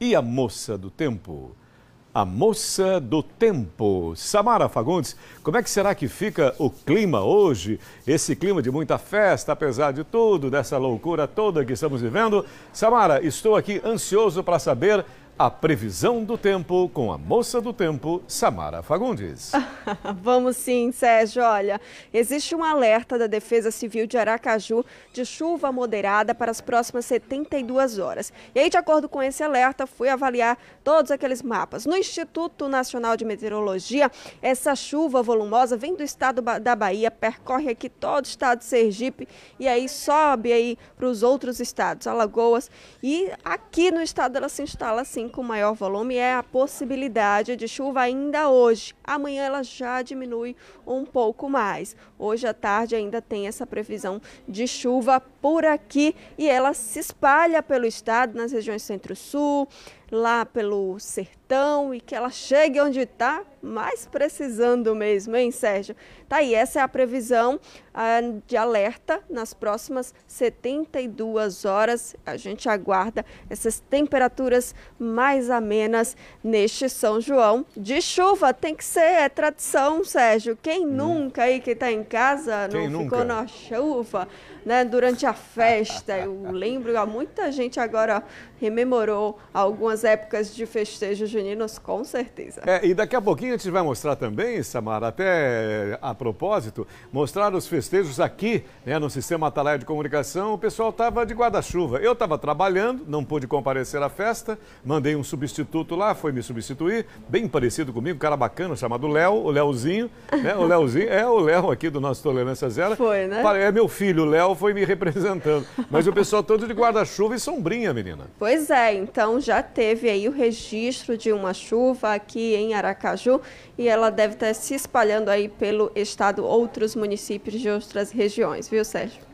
e a moça do tempo. A moça do tempo. Samara Fagundes, como é que será que fica o clima hoje? Esse clima de muita festa, apesar de tudo, dessa loucura toda que estamos vivendo. Samara, estou aqui ansioso para saber a previsão do tempo com a moça do tempo, Samara Fagundes. Vamos sim, Sérgio. Olha, existe um alerta da Defesa Civil de Aracaju de chuva moderada para as próximas 72 horas. E aí, de acordo com esse alerta, fui avaliar todos aqueles mapas. No Instituto Nacional de Meteorologia, essa chuva volumosa vem do estado da Bahia, percorre aqui todo o estado de Sergipe e aí sobe aí para os outros estados, Alagoas. E aqui no estado ela se instala assim com maior volume é a possibilidade de chuva ainda hoje. Amanhã ela já diminui um pouco mais. Hoje à tarde ainda tem essa previsão de chuva por aqui e ela se espalha pelo estado nas regiões centro-sul, lá pelo sertão e que ela chegue onde está mais precisando mesmo, hein, Sérgio? Tá aí, essa é a previsão ah, de alerta nas próximas 72 horas. A gente aguarda essas temperaturas mais amenas neste São João. De chuva tem que ser, é tradição, Sérgio. Quem hum. nunca aí que está em casa Quem não nunca? ficou na chuva, né, durante a festa? Eu lembro, muita gente agora rememorou algumas épocas de festejos juninos, com certeza. É, e daqui a pouquinho a gente vai mostrar também, Samara, até eh, a propósito, mostrar os festejos aqui né, no Sistema Atalaia de Comunicação. O pessoal estava de guarda-chuva. Eu estava trabalhando, não pude comparecer à festa, mandei um substituto lá, foi me substituir, bem parecido comigo, um cara bacana chamado Léo, o Léozinho. Né, o Léozinho é o Léo aqui do nosso Tolerância Zero. Foi, né? É meu filho, o Léo foi me representando. Mas o pessoal todo de guarda-chuva e sombrinha, menina. Pois é, então já teve teve aí o registro de uma chuva aqui em Aracaju e ela deve estar se espalhando aí pelo estado, outros municípios de outras regiões, viu, Sérgio?